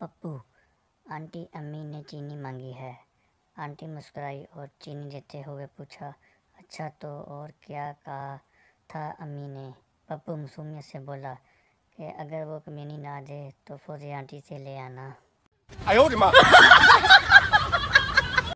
Pappu aunty अम्मी ने चीनी मांगी है आंटी मुस्कुराई और चीनी देते हुए पूछा अच्छा तो और क्या कहा था अम्मी ने पप्पू मसूमियत से बोला कि अगर वो कमीनी ना दे तो फौजी आंटी से ले आना